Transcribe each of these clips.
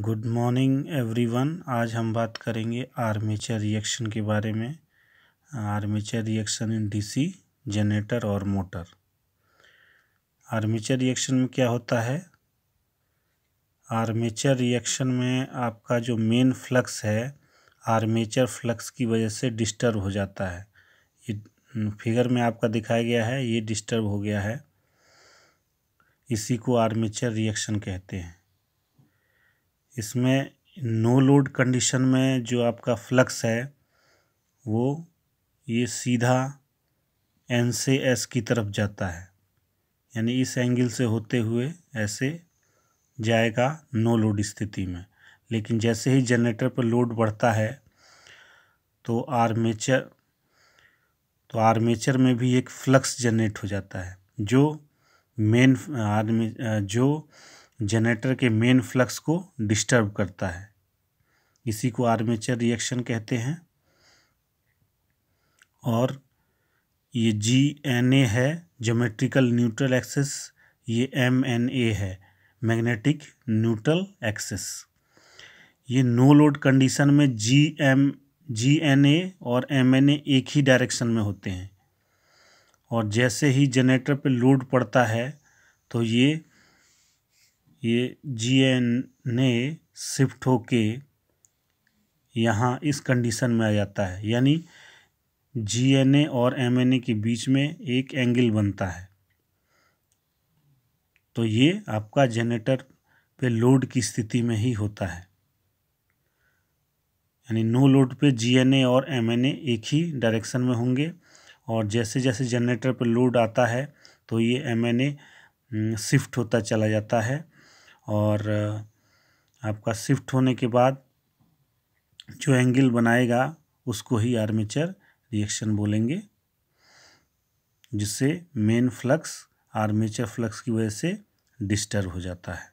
good morning everyone आज हम बात करेंगे आर्मेचर रिएक्शन के बारे में armature reaction in DC generator और मोटर आर्मेचर रिएक्शन में क्या होता है आर्मेचर रिएक्शन में आपका जो मेन फ्लक्स है आर्मेचर फ्लक्स की वजह से डिस्टर्ब हो जाता है ये फिगर हम्म, में आपका दिखाया गया है ये डिस्टर्ब हो गया है इसी को आर्मेचर रिएक्शन कहते हैं इसमें नो लोड कंडीशन में जो आपका फ्लक्स है वो ये सीधा एन से एस की तरफ जाता है यानी इस एंगल से होते हुए ऐसे जाएगा नो लोड स्थिति में लेकिन जैसे ही जनरेटर पर लोड बढ़ता है तो आर्मेचर तो आर्मेचर में भी एक फ्लक्स जनरेट हो जाता है जो मेन आर्मी जो जनरेटर के मेन फ्लक्स को डिस्टर्ब करता है इसी को आर्मेचर रिएक्शन कहते हैं और ये जी एन ए है जोमेट्रिकल न्यूट्रल एक्सेस ये एम एन ए है मैग्नेटिक न्यूट्रल एक्सेस ये नो लोड कंडीशन में जी एम जी एन ए और एम एन ए एक ही डायरेक्शन में होते हैं और जैसे ही जनरेटर पे लोड पड़ता है तो ये ये जी एन ने शिफ्ट हो के यहाँ इस कंडीशन में आ जाता है यानी जी एन ए और एम एन ए के बीच में एक एंगल बनता है तो ये आपका जनरेटर पे लोड की स्थिति में ही होता है यानी नो लोड पे जी एन ए और एम एन ए एक ही डायरेक्शन में होंगे और जैसे जैसे जनरेटर पे लोड आता है तो ये एम एन ए शिफ्ट होता चला जाता है और आपका शिफ्ट होने के बाद जो एंगल बनाएगा उसको ही आर्मेचर रिएक्शन बोलेंगे जिससे मेन फ्लक्स आर्मेचर फ्लक्स की वजह से डिस्टर्ब हो जाता है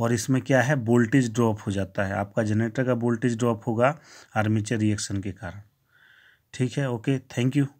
और इसमें क्या है वोल्टेज ड्रॉप हो जाता है आपका जनरेटर का वोल्टेज ड्रॉप होगा आर्मेचर रिएक्शन के कारण ठीक है ओके थैंक यू